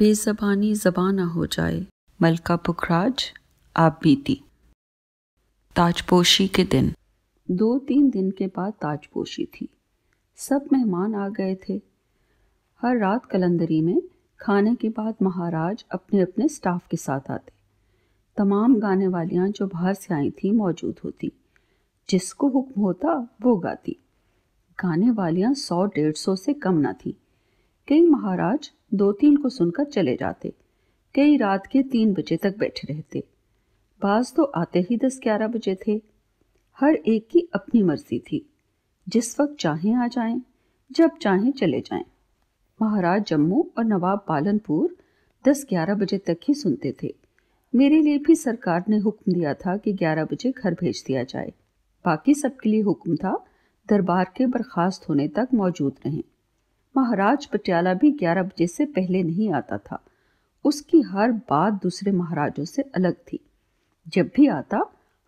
बेजबानी जबाना हो जाए मलका पुखराज आप बीती ताजपोशी के दिन दो तीन दिन के बाद ताजपोशी थी सब मेहमान आ गए थे हर रात कलंदरी में खाने के बाद महाराज अपने अपने स्टाफ के साथ आते तमाम गाने वालियाँ जो बाहर से आई थीं मौजूद होती जिसको हुक्म होता वो गाती गाने वालियाँ सौ डेढ़ सौ से कम ना थीं कई महाराज दो तीन को सुनकर चले जाते कई रात के तीन बजे तक बैठे रहते बाज तो आते ही दस ग्यारह बजे थे हर एक की अपनी मर्जी थी जिस वक्त चाहें आ जाएं, जब चाहें चले जाएं। महाराज जम्मू और नवाब पालनपुर दस ग्यारह बजे तक ही सुनते थे मेरे लिए भी सरकार ने हुक्म दिया था कि ग्यारह बजे घर भेज दिया जाए बाकी सबके लिए हुक्म था दरबार के बर्खास्त होने तक मौजूद रहें महाराज पटियाला भी ग्यारह बजे से पहले नहीं आता था उसकी हर बात दूसरे महाराजों से अलग थी जब भी आता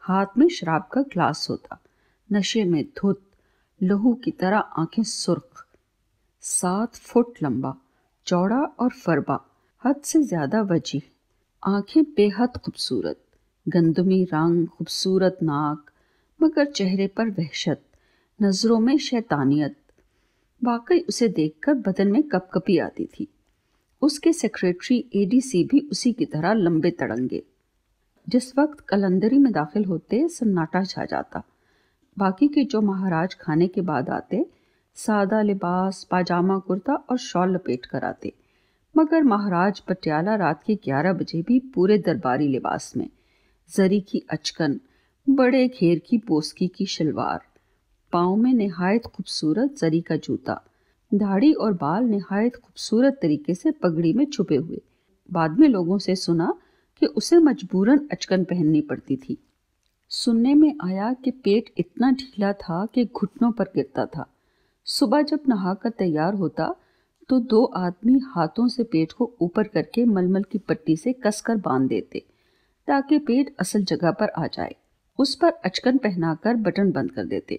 हाथ में शराब का ग्लास होता नशे में धुत लहू की तरह आंखें सुर्ख सात फुट लंबा चौड़ा और फरबा हद से ज़्यादा वजीह आंखें बेहद खूबसूरत गंदमी रंग खूबसूरत नाक मगर चेहरे पर वहशत नज़रों में शैतानियत वाकई उसे देखकर बदन में कपकपी आती थी उसके सेक्रेटरी एडीसी भी उसी की तरह लंबे तड़ंगे जिस वक्त कलंदरी में दाखिल होते सन्नाटा छा जाता बाकी के जो महाराज खाने के बाद आते सादा लिबास पाजामा कुर्ता और शॉल लपेट कर आते मगर महाराज पटियाला रात के ग्यारह बजे भी पूरे दरबारी लिबास में जरी की अचकन बड़े घेर की पोस्की की शलवार पाँव में नहायत खूबसूरत जरी का जूता दाढ़ी और बाल नहायत खूबसूरत तरीके से पगड़ी में छुपे हुए बाद में लोगों से सुना कि उसे मजबूरन अचकन पहननी पड़ती थी सुनने में आया कि पेट इतना ढीला था कि घुटनों पर गिरता था सुबह जब नहाकर तैयार होता तो दो आदमी हाथों से पेट को ऊपर करके मलमल की पट्टी से कसकर बांध देते ताकि पेट असल जगह पर आ जाए उस पर अचकन पहनाकर बटन बंद कर देते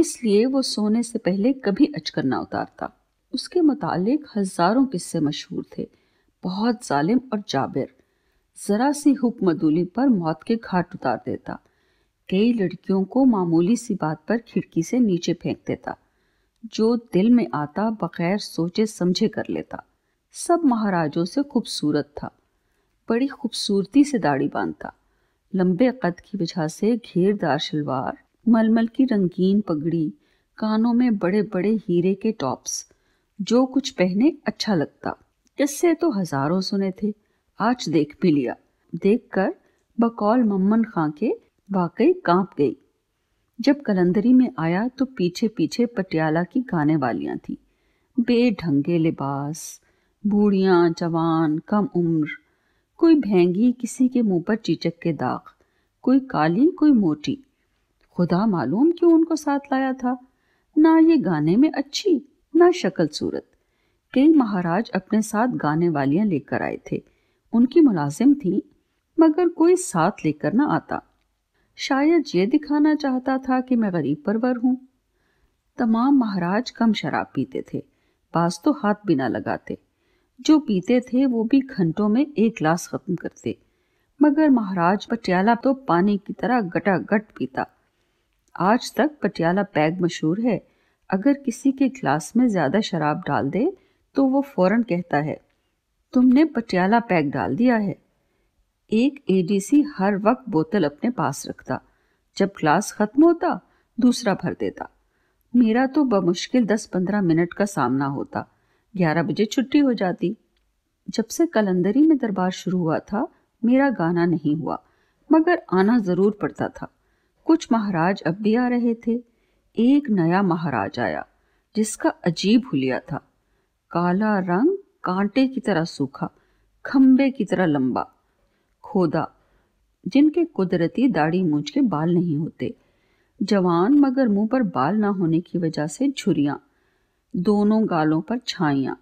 इसलिए वो सोने से पहले कभी अचकन ना उतारता उसके मुतालिक हजारों किस्से मशहूर थे बहुत जालिम और जाबिर जरा सी हुक्मदूली पर मौत के घाट उतार देता कई लड़कियों को मामूली सी बात पर खिड़की से नीचे फेंक देता जो दिल में आता बगैर सोचे समझे कर लेता सब महाराजों से खूबसूरत था बड़ी खूबसूरती से दाढ़ी बांधता लंबे कद की वजह से घेरदार शलवार मलमल की रंगीन पगड़ी कानों में बड़े बड़े हीरे के टॉप्स जो कुछ पहने अच्छा लगता इससे तो हजारों सुने थे आज देख भी लिया देखकर बकौल मम्मन खां के वाकई कांप गई जब कलंदरी में आया तो पीछे पीछे पटियाला की गाने वालियां थी बेढंगे लिबास बूढ़िया जवान कम उम्र कोई भेंगी किसी के मुंह पर चीचक के दाग कोई काली कोई मोटी खुदा मालूम क्यों उनको साथ लाया था ना ये गाने में अच्छी ना शक्ल सूरत कई महाराज अपने साथ गाने वालियां लेकर आए थे उनकी मुलाजिम थी मगर कोई साथ लेकर ना आता शायद ये दिखाना चाहता था कि मैं गरीब परवर हूं तमाम महाराज कम शराब पीते थे पास तो हाथ भी ना लगाते जो पीते थे वो भी घंटों में एक गिलास खत्म करते मगर महाराज पटियाला तो पानी की तरह गटा गट पीता आज तक पटियाला पैग मशहूर है अगर किसी के ग्लास में ज़्यादा शराब डाल दे तो वो फौरन कहता है तुमने पटियाला पैग डाल दिया है एक एडीसी हर वक्त बोतल अपने पास रखता जब क्लास खत्म होता दूसरा भर देता मेरा तो बमुश्किल दस पंद्रह मिनट का सामना होता ग्यारह बजे छुट्टी हो जाती जब से कलंदरी में दरबार शुरू हुआ था मेरा गाना नहीं हुआ मगर आना जरूर पड़ता था कुछ महाराज अब भी आ रहे थे एक नया महाराज आया जिसका अजीब हुलिया था काला रंग कांटे की तरह सूखा खम्बे की तरह लंबा खोदा जिनके कुदरती दाढ़ी मूछ के बाल नहीं होते जवान मगर मुंह पर बाल ना होने की वजह से झुरियां दोनों गालों पर छाइया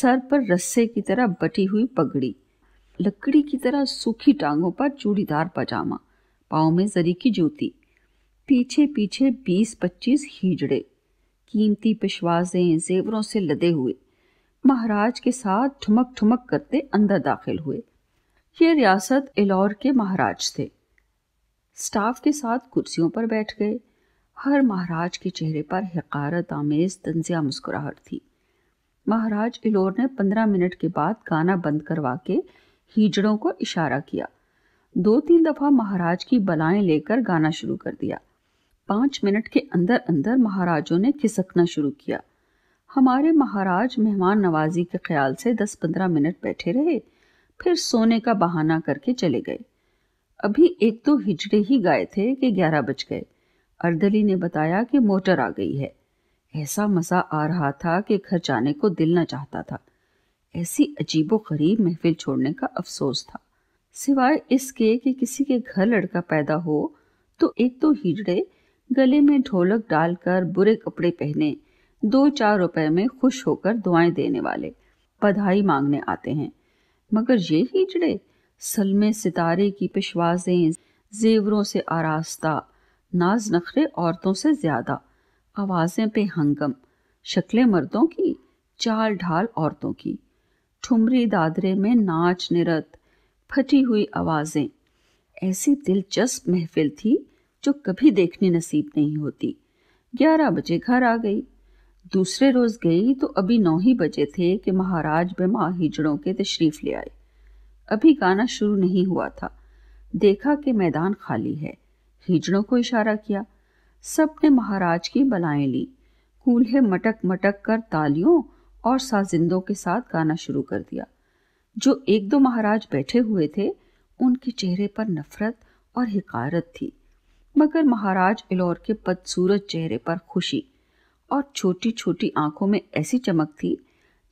सर पर रस्से की तरह बटी हुई पगड़ी लकड़ी की तरह सूखी टांगों पर चूड़ीदार पजामा पाँव में जरी की जूती पीछे पीछे बीस पच्चीस हीजड़े कीमती पिशवाजें जेवरों से लदे हुए महाराज के साथ ठुमक ठुमक करते अंदर दाखिल हुए ये रियासत एलोर के महाराज थे स्टाफ के साथ कुर्सियों पर बैठ गए हर महाराज के चेहरे पर हकारत आमेज तंजिया मुस्कुराहट थी महाराज इलोर ने पंद्रह मिनट के बाद गाना बंद करवा के हीजड़ों को इशारा किया दो तीन दफा महाराज की बलाएं लेकर गाना शुरू कर दिया पाँच मिनट के अंदर अंदर महाराजों ने खिसकना शुरू किया हमारे महाराज मेहमान नवाजी के ख्याल से दस पंद्रह मिनट बैठे रहे फिर सोने का बहाना करके चले गए अभी एक तो हिजड़े ही गाए थे कि ग्यारह बज गए अर्दली ने बताया कि मोटर आ गई है ऐसा मज़ा आ रहा था कि घर जाने को दिल न चाहता था ऐसी अजीबो गरीब महफिल छोड़ने का अफसोस था सिवाय इसके कि किसी के घर लड़का पैदा हो तो एक तो हिजड़े गले में ढोलक डालकर बुरे कपड़े पहने दो चार रुपए में खुश होकर दुआएं देने वाले बधाई मांगने आते हैं मगर ये हिजड़े सलमे सितारे की पिशवाजें जेवरों से आरास्ता नाज नखरे औरतों से ज्यादा आवाज़ें पे हंगम शक्लें मर्दों की चाल ढाल औरतों की ठुमरी दादरे में नाच निरत फटी हुई आवाज़ें ऐसी दिलचस्प महफिल थी जो कभी देखने नसीब नहीं होती ग्यारह बजे घर आ गई दूसरे रोज़ गई तो अभी नौ ही बजे थे कि महाराज बेमा हिजड़ों के तशरीफ़ ले आए अभी गाना शुरू नहीं हुआ था देखा कि मैदान खाली है हिजड़ों को इशारा किया सब ने महाराज की बलाएं ली कूल्हे मटक मटक कर तालियों और साजिंदों के साथ गाना शुरू कर दिया जो एक दो महाराज बैठे हुए थे उनके चेहरे पर नफरत और हिकारत थी मगर महाराज इलोर के बदसूरत चेहरे पर खुशी और छोटी छोटी आंखों में ऐसी चमक थी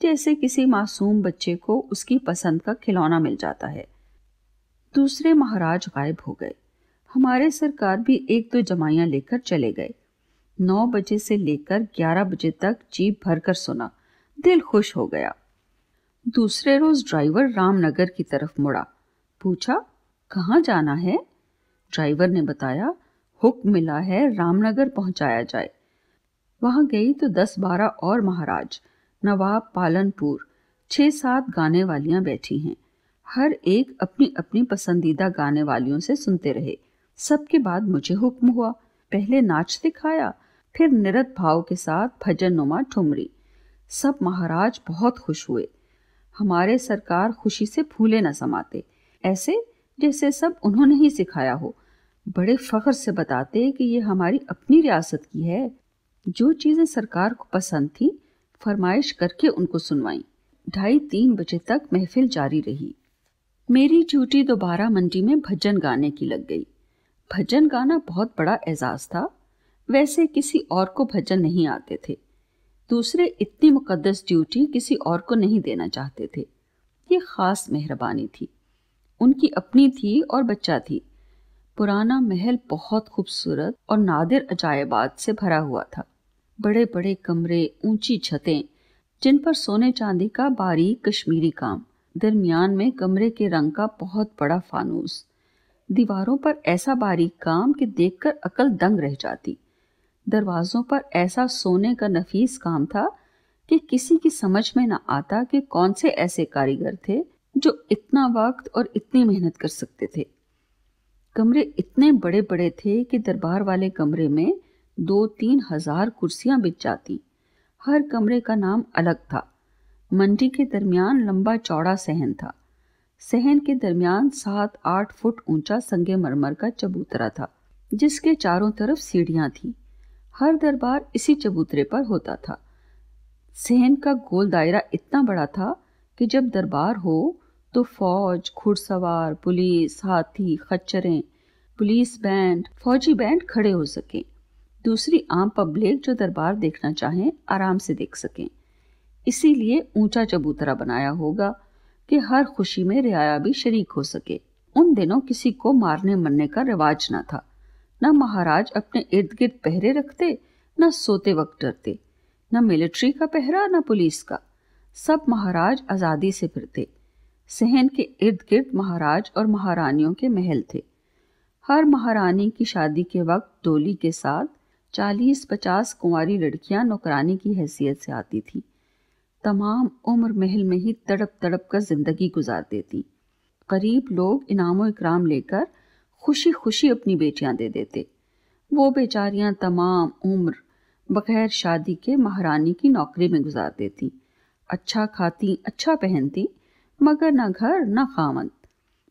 जैसे किसी मासूम बच्चे को उसकी पसंद का खिलौना मिल जाता है दूसरे महाराज गायब हो गए हमारे सरकार भी एक दो जमाइयाँ लेकर चले गए नौ बजे से लेकर ग्यारह बजे तक जीप भरकर सुना दिल खुश हो गया दूसरे रोज ड्राइवर रामनगर की तरफ मुड़ा पूछा कहाँ जाना है ड्राइवर ने बताया हुक्म मिला है रामनगर पहुंचाया जाए वहां गई तो दस बारह और महाराज नवाब पालनपुर छह सात गाने वालियां बैठी हैं हर एक अपनी अपनी पसंदीदा गाने वालियों से सुनते रहे सबके बाद मुझे हुक्म हुआ पहले नाच दिखाया फिर निरत भाव के साथ भजन नुमा ठुमरी सब महाराज बहुत खुश हुए हमारे सरकार खुशी से फूले न समाते ऐसे जैसे सब उन्होंने ही सिखाया हो बड़े फख्र से बताते कि ये हमारी अपनी रियासत की है जो चीज़ें सरकार को पसंद थी फरमाइश करके उनको सुनवाई ढाई तीन बजे तक महफिल जारी रही मेरी ड्यूटी दोबारा मंडी में भजन गाने की लग गई भजन गाना बहुत बड़ा एजाज था वैसे किसी और को भजन नहीं आते थे दूसरे इतनी मुकदस ड्यूटी किसी और को नहीं देना चाहते थे ये ख़ास मेहरबानी थी उनकी अपनी थी और बच्चा थी पुराना महल बहुत खूबसूरत और नादिर अजायबात से भरा हुआ था बड़े बड़े कमरे ऊंची छतें जिन पर सोने चांदी का बारीक कश्मीरी काम दरमियान में कमरे के रंग का बहुत बड़ा फानूस दीवारों पर ऐसा बारीक काम कि देखकर अकल दंग रह जाती दरवाज़ों पर ऐसा सोने का नफीस काम था कि किसी की समझ में न आता कि कौन से ऐसे कारीगर थे जो इतना वक्त और इतनी मेहनत कर सकते थे कमरे इतने बड़े बड़े थे कि दरबार वाले कमरे में दो तीन हजार कुर्सियां बिक जाती हर कमरे का नाम अलग था मंडी के दरमियान लंबा चौड़ा सहन था सहन के दरमियान सात आठ फुट ऊंचा संगे मरमर का चबूतरा था जिसके चारों तरफ सीढ़ियां थीं हर दरबार इसी चबूतरे पर होता था सहन का गोल दायरा इतना बड़ा था कि जब दरबार हो तो फौज घुड़सवार पुलिस हाथी खच्चरें पुलिस बैंड फौजी बैंड खड़े हो सके दूसरी आम पब्लिक जो दरबार देखना चाहें आराम से देख सकें इसीलिए ऊंचा चबूतरा बनाया होगा कि हर खुशी में रियाया भी शरीक हो सके उन दिनों किसी को मारने मरने का रिवाज न था न महाराज अपने इर्द गिर्द पहरे रखते न सोते वक्त डरते न मिलिट्री का पहरा न पुलिस का सब महाराज आज़ादी से फिरते सहन के इर्द गिर्द महाराज और महारानियों के महल थे हर महारानी की शादी के वक्त डोली के साथ चालीस पचास कुंवारी लड़कियां नौकरानी की हैसियत से आती थीं तमाम उम्र महल में ही तड़प तड़प कर ज़िंदगी गुजार देती गरीब लोग इनाम इकराम लेकर खुशी खुशी अपनी बेटियां दे देते वो बेचारियां तमाम उम्र बगैर शादी के महारानी की नौकरी में गुजार देती अच्छा खाती अच्छा पहनती मगर ना घर ना खामन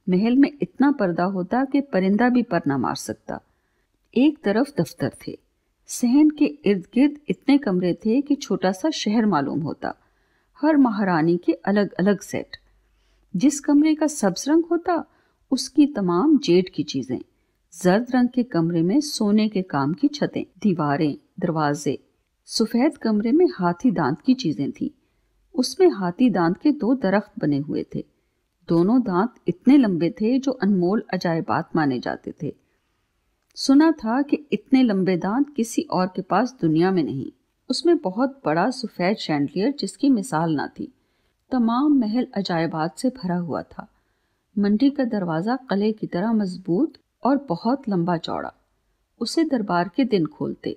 महल में इतना पर्दा होता कि परिंदा भी पर ना मार सकता एक तरफ दफ्तर थे सहन के इर्द गिर्द इतने कमरे थे कि छोटा सा शहर मालूम होता हर महारानी के अलग अलग सेट जिस कमरे का सब्ज रंग होता उसकी तमाम जेड की चीजें जर्द रंग के कमरे में सोने के काम की छतें दीवारें दरवाजे सफेद कमरे में हाथी दांत की चीजें थी उसमें हाथी दांत के दो दरख्त बने हुए थे दोनों दांत इतने लंबे थे जो अनमोल अजायबात माने जाते थे सुना था कि इतने लंबे दांत किसी और के पास दुनिया में नहीं उसमें बहुत बड़ा सफ़ेद शैंडलियर जिसकी मिसाल ना थी तमाम महल अजायबात से भरा हुआ था मंडी का दरवाज़ा कले की तरह मजबूत और बहुत लंबा चौड़ा उसे दरबार के दिन खोलते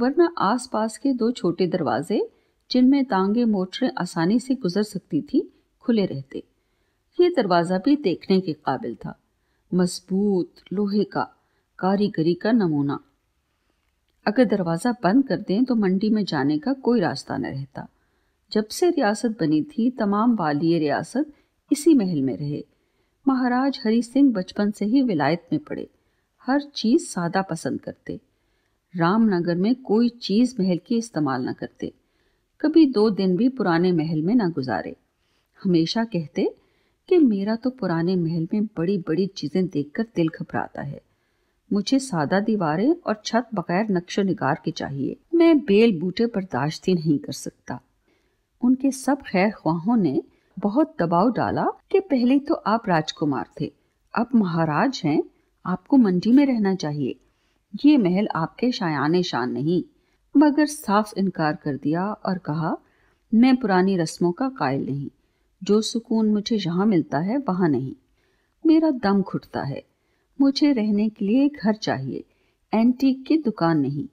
वरना आसपास के दो छोटे दरवाजे जिनमें तांगे मोटरें आसानी से गुजर सकती थी खुले रहते ये दरवाज़ा भी देखने के काबिल था मजबूत लोहे का कारीगरी का नमूना अगर दरवाज़ा बंद कर दें तो मंडी में जाने का कोई रास्ता न रहता जब से रियासत बनी थी तमाम वाली रियासत इसी महल में रहे महाराज हरी सिंह बचपन से ही विलायत में पड़े हर चीज़ सादा पसंद करते रामनगर में कोई चीज़ महल की इस्तेमाल न करते कभी दो दिन भी पुराने महल में ना गुजारे हमेशा कहते कि मेरा तो पुराने महल में बड़ी बड़ी चीज़ें देखकर दिल घबराता है मुझे सादा दीवारें और छत बगैर नक्शो निगार के चाहिए मैं बेल बूटे बर्दाश्त ही नहीं कर सकता उनके सब खैर ख्वाहों ने बहुत दबाव डाला कि पहले तो आप राजकुमार थे अब महाराज हैं आपको मंडी में रहना चाहिए ये महल आपके शायान शान नहीं मगर साफ इनकार कर दिया और कहा मैं पुरानी रस्मों का कायल नहीं जो सुकून मुझे यहाँ मिलता है वहाँ नहीं मेरा दम घुटता है मुझे रहने के लिए घर चाहिए एंटीक की दुकान नहीं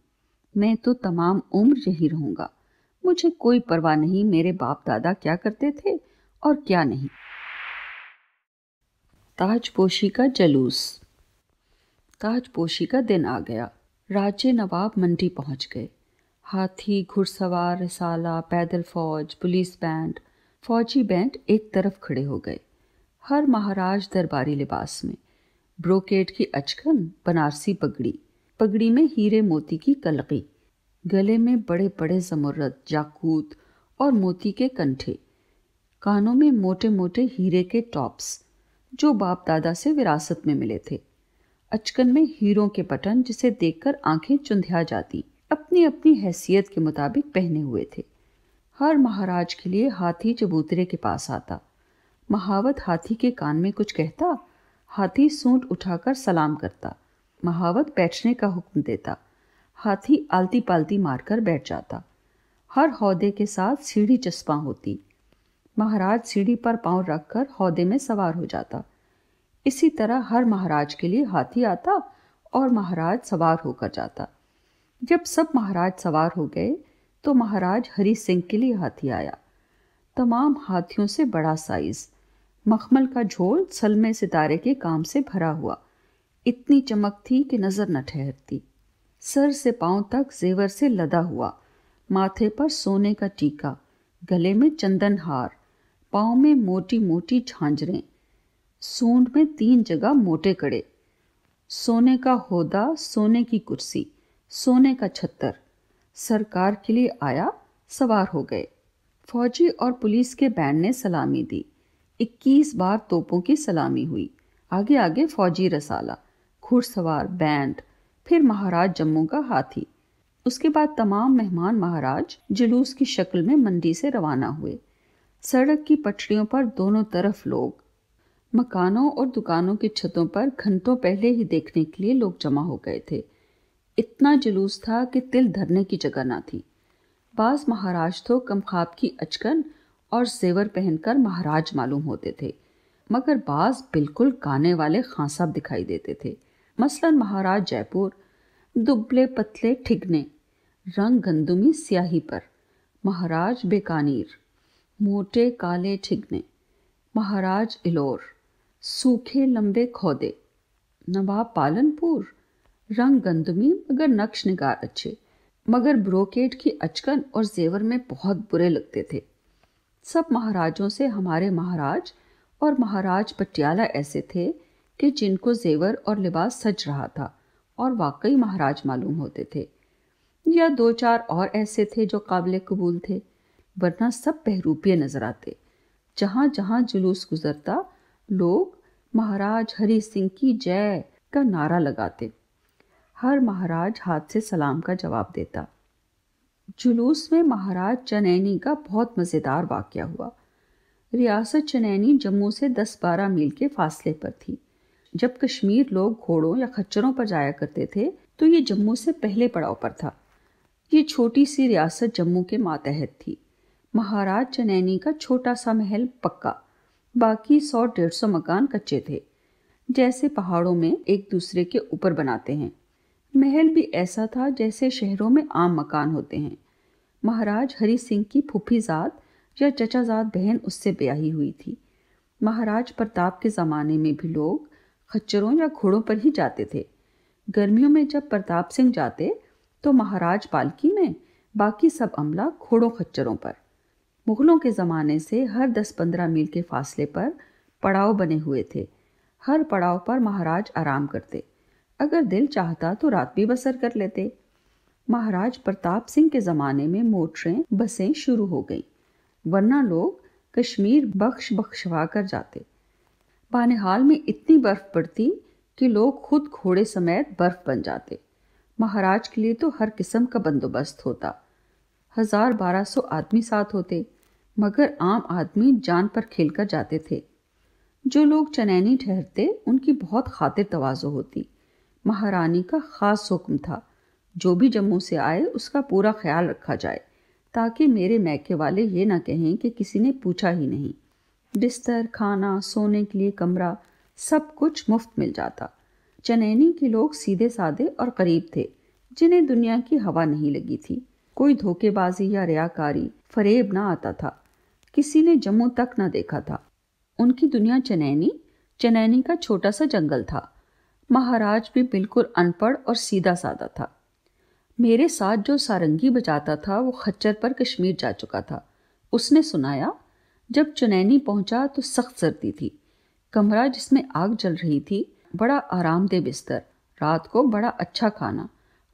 मैं तो तमाम उम्र यही रहूंगा मुझे कोई परवाह नहीं मेरे बाप दादा क्या करते थे और क्या नहीं ताजपोशी का जलूस ताजपोशी का दिन आ गया राजे नवाब मंडी पहुंच गए हाथी घुड़सवार रिसाला पैदल फौज पुलिस बैंड फौजी बैंड एक तरफ खड़े हो गए हर महाराज दरबारी लिबास में ब्रोकेट की अचकन बनारसी पगड़ी पगड़ी में हीरे मोती की कलकी गले में बड़े बड़े जमुरत जाकूत और मोती के कंठे कानों में मोटे मोटे हीरे के टॉप्स जो बाप दादा से विरासत में मिले थे अचकन में हीरों के बटन जिसे देखकर आंखें चुंधिया जाती अपनी अपनी हैसियत के मुताबिक पहने हुए थे हर महाराज के लिए हाथी चबूतरे के पास आता महावत हाथी के कान में कुछ कहता हाथी सूट उठाकर सलाम करता महावत बैठने का हुक्म देता हाथी आलती पालती मारकर बैठ जाता हर हौदे के साथ सीढ़ी चस्पा होती महाराज सीढ़ी पर पांव रखकर हौदे में सवार हो जाता इसी तरह हर महाराज के लिए हाथी आता और महाराज सवार होकर जाता जब सब महाराज सवार हो गए तो महाराज हरी सिंह के लिए हाथी आया तमाम हाथियों से बड़ा साइज़ मखमल का झोल सलमे सितारे के काम से भरा हुआ इतनी चमक थी कि नज़र न ठहरती सर से पांव तक जेवर से लदा हुआ माथे पर सोने का टीका गले में चंदन हार पाओ में मोटी मोटी झांझरें सूंड में तीन जगह मोटे कड़े सोने का होदा सोने की कुर्सी सोने का छत्तर सरकार के लिए आया सवार हो गए फौजी और पुलिस के बैंड ने सलामी दी इक्कीस बार तोपों की सलामी हुई आगे आगे फौजी रसाला घुड़सवार बैंड फिर महाराज जम्मू का हाथी उसके बाद तमाम मेहमान महाराज जुलूस की शक्ल में मंडी से रवाना हुए सड़क की पटरियों पर दोनों तरफ लोग मकानों और दुकानों की छतों पर घंटों पहले ही देखने के लिए लोग जमा हो गए थे इतना जुलूस था कि तिल धरने की जगह ना थी बास महाराज तो कमखाब की अचकन और सेवर पहनकर महाराज मालूम होते थे मगर बाज बिल्कुल गाने वाले खां साहब दिखाई देते थे मसलन महाराज जयपुर दुबले पतले ठिगने रंग गंदुमी स्याही पर महाराज बेकानीर मोटे काले ठिगने महाराज इलोर सूखे लंबे खोदे नवाब पालनपुर रंग गंदमी मगर नक्श निगार अच्छे मगर ब्रोकेट की अचकन और जेवर में बहुत बुरे लगते थे सब महाराजों से हमारे महाराज और महाराज पटियाला ऐसे थे कि जिनको जेवर और लिबास सज रहा था और वाकई महाराज मालूम होते थे या दो चार और ऐसे थे जो काबिल कबूल थे वरना सब बहरूपिए नजर आते जहां जहां जुलूस गुजरता लोग महाराज हरि सिंह की जय का नारा लगाते हर महाराज हाथ से सलाम का जवाब देता जुलूस में महाराज चनैनी का बहुत मज़ेदार वाक़ हुआ रियासत चनैनी जम्मू से 10-12 मील के फासले पर थी जब कश्मीर लोग घोड़ों या खच्चरों पर जाया करते थे तो ये जम्मू से पहले पड़ाव पर था ये छोटी सी रियासत जम्मू के मातहत थी महाराज चनैनी का छोटा सा महल पक्का बाकी सौ डेढ़ सौ मकान कच्चे थे जैसे पहाड़ों में एक दूसरे के ऊपर बनाते हैं महल भी ऐसा था जैसे शहरों में आम मकान होते हैं महाराज हरि सिंह की फुफीजात या चचाजात बहन उससे ब्याही हुई थी महाराज प्रताप के ज़माने में भी लोग खच्चरों या घोड़ों पर ही जाते थे गर्मियों में जब प्रताप सिंह जाते तो महाराज पालकी में बाकी सब अमला घोड़ों खच्चरों पर मुगलों के ज़माने से हर दस पंद्रह मील के फासले पर पड़ाव बने हुए थे हर पड़ाव पर महाराज आराम करते अगर दिल चाहता तो रात भी बसर कर लेते महाराज प्रताप सिंह के ज़माने में मोटरें बसें शुरू हो गई वरना लोग कश्मीर बख्श बख्शवा कर जाते बानिहाल में इतनी बर्फ़ पड़ती कि लोग खुद घोड़े समेत बर्फ़ बन जाते महाराज के लिए तो हर किस्म का बंदोबस्त होता हज़ार बारह सौ आदमी साथ होते मगर आम आदमी जान पर खेल कर जाते थे जो लोग चनैनी ठहरते उनकी बहुत खातिर तवाज़ो होती महारानी का ख़ास हुक्म था जो भी जम्मू से आए उसका पूरा ख्याल रखा जाए ताकि मेरे मैके वाले ये ना कहें कि किसी ने पूछा ही नहीं बिस्तर खाना सोने के लिए कमरा सब कुछ मुफ्त मिल जाता चनैनी के लोग सीधे साधे और करीब थे जिन्हें दुनिया की हवा नहीं लगी थी कोई धोखेबाजी या रियाकारी फरेब ना आता था किसी ने जम्मू तक ना देखा था उनकी दुनिया चनैनी चनैनी का छोटा सा जंगल था महाराज भी बिल्कुल अनपढ़ और सीधा साधा था मेरे साथ जो सारंगी बजाता था वो खच्चर पर कश्मीर जा चुका था उसने सुनाया जब चुनैनी पहुंचा तो सख्त सर्दी थी कमरा जिसमें आग जल रही थी बड़ा आरामदेह बिस्तर रात को बड़ा अच्छा खाना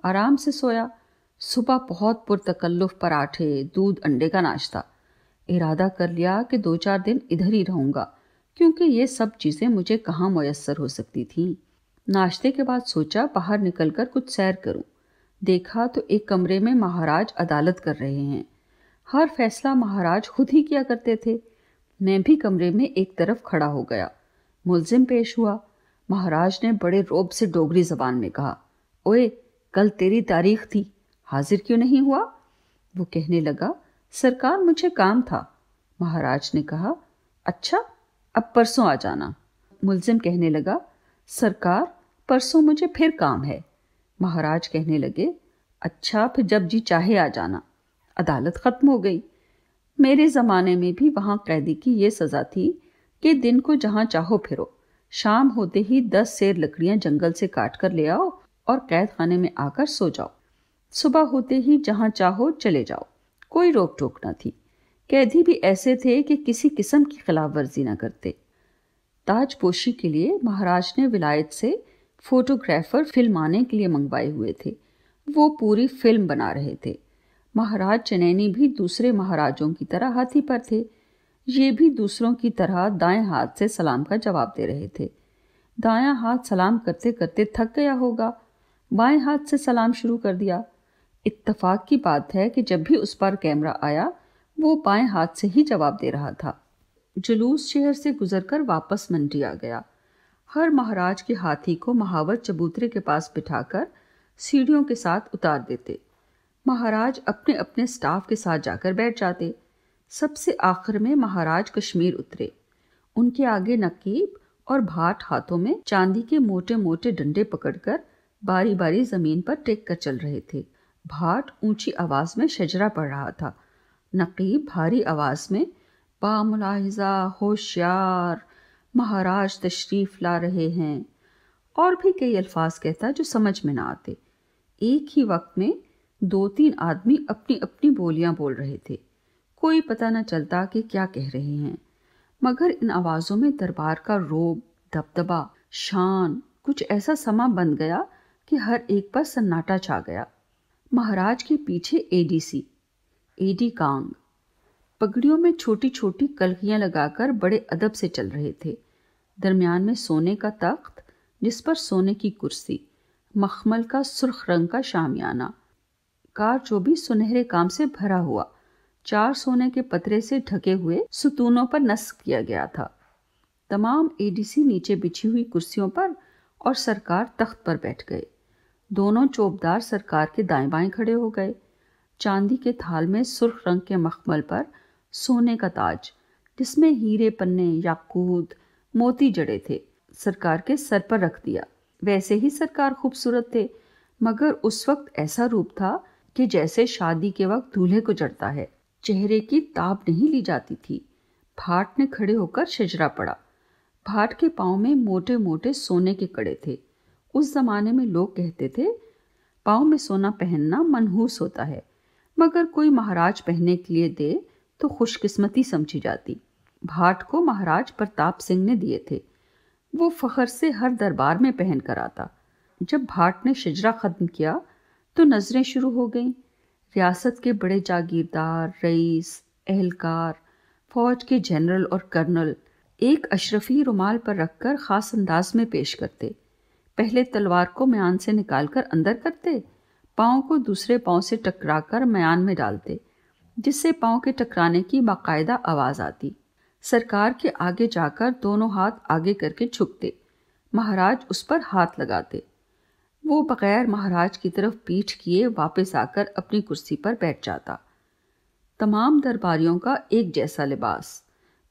आराम से सोया सुबह बहुत पुरतकल्लुफ पराठे दूध अंडे का नाश्ता इरादा कर लिया कि दो चार दिन इधर ही रहूँगा क्योंकि ये सब चीज़ें मुझे कहाँ मैसर हो सकती थीं नाश्ते के बाद सोचा बाहर निकलकर कुछ सैर करूं। देखा तो एक कमरे में महाराज अदालत कर रहे हैं हर फैसला महाराज खुद ही किया करते थे मैं भी कमरे में एक तरफ खड़ा हो गया मुलजिम पेश हुआ महाराज ने बड़े रोब से डोगरी जबान में कहा ओए कल तेरी तारीख थी हाजिर क्यों नहीं हुआ वो कहने लगा सरकार मुझे काम था महाराज ने कहा अच्छा अब परसों आ जाना मुलजिम कहने लगा सरकार परसों मुझे फिर काम है महाराज कहने लगे अच्छा फिर जब जी चाहे आ जाना अदालत खत्म हो गई मेरे ज़माने में भी वहां कैदी की ये सज़ा थी कि दिन को जहां चाहो फिरो शाम होते ही दस शेर लकड़ियां जंगल से काट कर ले आओ और कैद खाने में आकर सो जाओ सुबह होते ही जहां चाहो चले जाओ कोई रोक टोक ना थी कैदी भी ऐसे थे कि किसी किस्म की खिलाफ वर्जी ना करते ताजपोशी के लिए महाराज ने विलायत से फोटोग्राफर फिल्म आने के लिए मंगवाए हुए थे वो पूरी फिल्म बना रहे थे महाराज चनैनी भी दूसरे महाराजों की तरह हाथी पर थे ये भी दूसरों की तरह दाएं हाथ से सलाम का जवाब दे रहे थे दाया हाथ सलाम करते करते थक गया होगा बाएं हाथ से सलाम शुरू कर दिया इत्तफाक की बात है कि जब भी उस पर कैमरा आया वो बाएं हाथ से ही जवाब दे रहा था जुलूस शहर से गुजरकर वापस मंडी आ गया हर महाराज के हाथी को महावर चबूतरे के पास बिठाकर सीढ़ियों के साथ उतार देते महाराज अपने अपने स्टाफ के साथ जाकर बैठ जाते सबसे आखिर में महाराज कश्मीर उतरे उनके आगे नकीब और भाट हाथों में चांदी के मोटे मोटे डंडे पकड़कर बारी बारी जमीन पर टेक कर चल रहे थे भाट ऊंची आवाज में शजरा पड़ रहा था नकीब भारी आवाज में बामुलाहिजा होशियार महाराज तशरीफ़ ला रहे हैं और भी कई अल्फाज कहता है जो समझ में ना आते एक ही वक्त में दो तीन आदमी अपनी अपनी बोलियां बोल रहे थे कोई पता न चलता कि क्या कह रहे हैं मगर इन आवाज़ों में दरबार का रोब दबदबा शान कुछ ऐसा समा बन गया कि हर एक पर सन्नाटा छा गया महाराज के पीछे एडीसी एडी कांग पगड़ियों में छोटी छोटी कलकियां लगाकर बड़े अदब से चल रहे थे दरमियान में सोने का तख्त जिस पर सोने की कुर्सी मखमल का सुर्ख रंग का शामियाना कार जो भी सुनहरे काम से भरा हुआ चार सोने के पतरे से ढके हुए सुतूनों पर नस्क किया गया था तमाम एडीसी नीचे बिछी हुई कुर्सियों पर और सरकार तख्त पर बैठ गए दोनों चोबदार सरकार के दाएं बाएं खड़े हो गए चांदी के थाल में सुर्ख रंग के मखमल पर सोने का ताज जिसमें हीरे पन्ने याकूत मोती जड़े थे सरकार के सर पर रख दिया वैसे ही सरकार खूबसूरत थे मगर उस वक्त ऐसा रूप था कि जैसे शादी के वक्त दूल्हे को जड़ता है चेहरे की ताप नहीं ली जाती थी भाट ने खड़े होकर शजरा पड़ा भाट के पाँव में मोटे मोटे सोने के कड़े थे उस जमाने में लोग कहते थे पाँव में सोना पहनना मनहूस होता है मगर कोई महाराज पहनने के लिए दे तो खुशकिस्मती समझी जाती भाट को महाराज प्रताप सिंह ने दिए थे वो फखर से हर दरबार में पहन कर आता जब भाट ने शिजरा ख़त्म किया तो नज़रें शुरू हो गईं रियासत के बड़े जागीरदार रईस एहलकार फौज के जनरल और कर्नल एक अशरफी रुमाल पर रखकर ख़ास अंदाज में पेश करते पहले तलवार को म्यान से निकालकर अंदर करते पाओ को दूसरे पाओ से टकराकर म्यान में डालते जिससे पाँव के टकराने की बाकायदा आवाज़ आती सरकार के आगे जाकर दोनों हाथ आगे करके झुकते महाराज उस पर हाथ लगाते वो बगैर महाराज की तरफ पीठ किए वापस आकर अपनी कुर्सी पर बैठ जाता तमाम दरबारियों का एक जैसा लिबास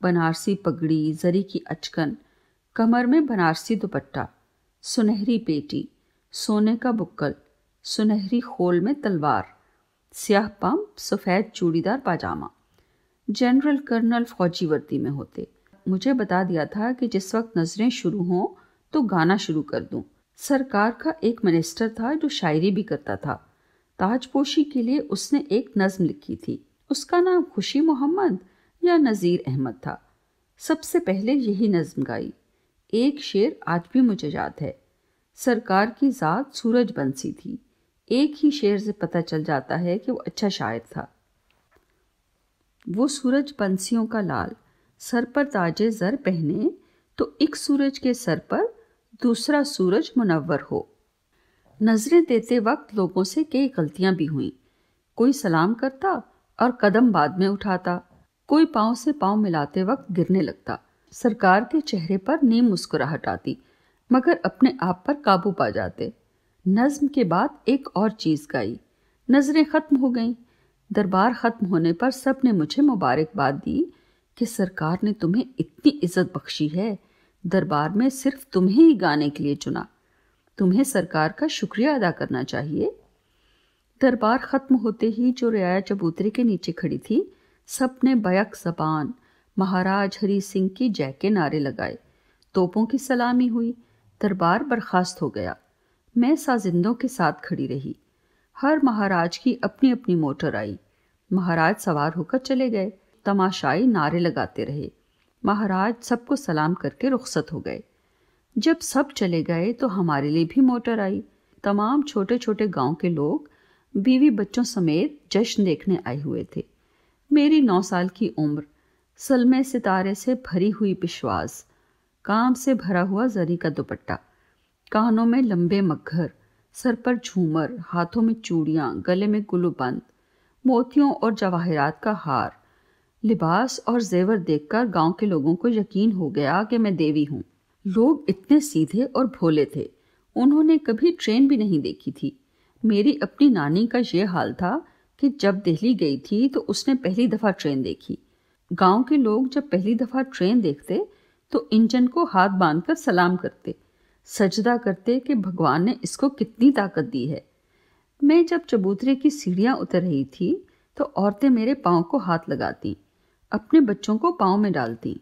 बनारसी पगड़ी जरी की अचकन कमर में बनारसी दुपट्टा सुनहरी पेटी सोने का बुक्कल सुनहरी खोल में तलवार स्याह पम्प सफ़ेद चूड़ीदार पाजामा जनरल कर्नल फौजी वर्दी में होते मुझे बता दिया था कि जिस वक्त नज़रें शुरू हों तो गाना शुरू कर दूं। सरकार का एक मिनिस्टर था जो शायरी भी करता था ताजपोशी के लिए उसने एक नज़म लिखी थी उसका नाम खुशी मोहम्मद या नज़ीर अहमद था सबसे पहले यही नज्म गाई एक शेर आज भी मुझे याद है सरकार की ज़ात सूरज बंसी थी एक ही शेर से पता चल जाता है कि वो अच्छा शायर था वो सूरज पंसियों का लाल सर पर ताजे जर पहने तो एक सूरज के सर पर दूसरा सूरज मुनवर हो नज़रें देते वक्त लोगों से कई गलतियां भी हुई कोई सलाम करता और कदम बाद में उठाता कोई पाँव से पाँव मिलाते वक्त गिरने लगता सरकार के चेहरे पर नीम मुस्कुराहट आती मगर अपने आप पर काबू पा जाते नज्म के बाद एक और चीज़ गाई नज़रें ख़त्म हो गईं दरबार ख़त्म होने पर सब ने मुझे मुबारकबाद दी कि सरकार ने तुम्हें इतनी इज्जत बख्शी है दरबार में सिर्फ तुम्हें ही गाने के लिए चुना तुम्हें सरकार का शुक्रिया अदा करना चाहिए दरबार ख़त्म होते ही जो रियाया चबूतरे के नीचे खड़ी थी सब ने बयक जबान महाराज हरी सिंह की जय के नारे लगाए तोपों की सलामी हुई दरबार बर्खास्त हो गया मैं साजिंदों के साथ खड़ी रही हर महाराज की अपनी अपनी मोटर आई महाराज सवार होकर चले गए तमाशाई नारे लगाते रहे महाराज सबको सलाम करके रुखसत हो गए जब सब चले गए तो हमारे लिए भी मोटर आई तमाम छोटे छोटे गांव के लोग बीवी बच्चों समेत जश्न देखने आए हुए थे मेरी नौ साल की उम्र सलमे सितारे से भरी हुई विश्वास काम से भरा हुआ जरी का दुपट्टा कानों में लंबे मग्घर सर पर झूमर हाथों में चूड़ियाँ गले में गुलबंद मोतियों और जवाहरात का हार लिबास और जेवर देखकर गांव के लोगों को यकीन हो गया कि मैं देवी हूँ लोग इतने सीधे और भोले थे उन्होंने कभी ट्रेन भी नहीं देखी थी मेरी अपनी नानी का यह हाल था कि जब दिल्ली गई थी तो उसने पहली दफ़ा ट्रेन देखी गांव के लोग जब पहली दफ़ा ट्रेन देखते तो इंजन को हाथ बांधकर सलाम करते सजदा करते कि भगवान ने इसको कितनी ताकत दी है मैं जब चबूतरे की सीढ़ियाँ उतर रही थी तो औरतें मेरे पाँव को हाथ लगाती अपने बच्चों को पाँव में डालती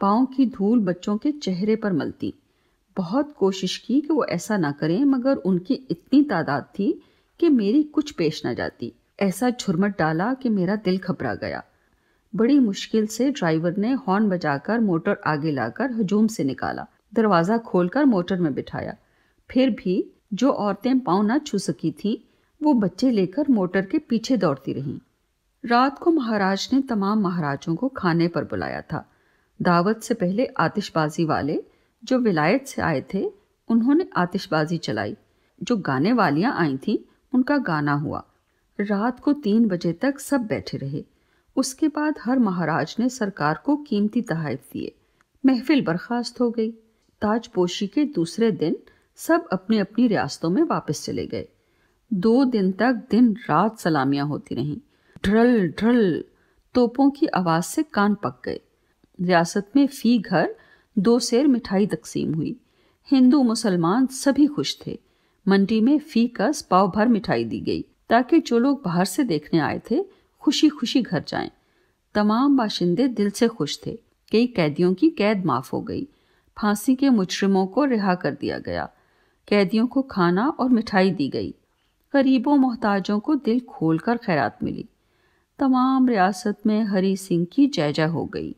पाँव की धूल बच्चों के चेहरे पर मलती बहुत कोशिश की कि वो ऐसा ना करें मगर उनकी इतनी तादाद थी कि मेरी कुछ पेश ना जाती ऐसा झुरमट डाला कि मेरा दिल घबरा गया बड़ी मुश्किल से ड्राइवर ने हॉर्न बजाकर मोटर आगे लाकर हजूम से निकाला दरवाज़ा खोलकर मोटर में बिठाया फिर भी जो औरतें पाँव ना छू सकी थी वो बच्चे लेकर मोटर के पीछे दौड़ती रहीं रात को महाराज ने तमाम महाराजों को खाने पर बुलाया था दावत से पहले आतिशबाजी वाले जो विलायत से आए थे उन्होंने आतिशबाजी चलाई जो गाने वालियां आई थीं उनका गाना हुआ रात को तीन बजे तक सब बैठे रहे उसके बाद हर महाराज ने सरकार को कीमती तहफ दिए महफिल बर्खास्त हो गई ताजपोशी के दूसरे दिन सब अपनी अपनी रियासतों में वापस चले गए दो दिन तक दिन रात सलामियां होती रहीं ढ्रल ढ्रल तोपों की आवाज़ से कान पक गए रियासत में फी घर दो शेर मिठाई तकसीम हुई हिंदू मुसलमान सभी खुश थे मंडी में फी कस पाव भर मिठाई दी गई ताकि जो लोग बाहर से देखने आए थे खुशी खुशी घर जाएं। तमाम बाशिंदे दिल से खुश थे कई कैदियों की कैद माफ हो गई फांसी के मुजरिमों को रिहा कर दिया गया कैदियों को खाना और मिठाई दी गई गरीबों मोहताजों को दिल खोलकर खैरात मिली तमाम रियासत में हरी सिंह की जय जय हो गई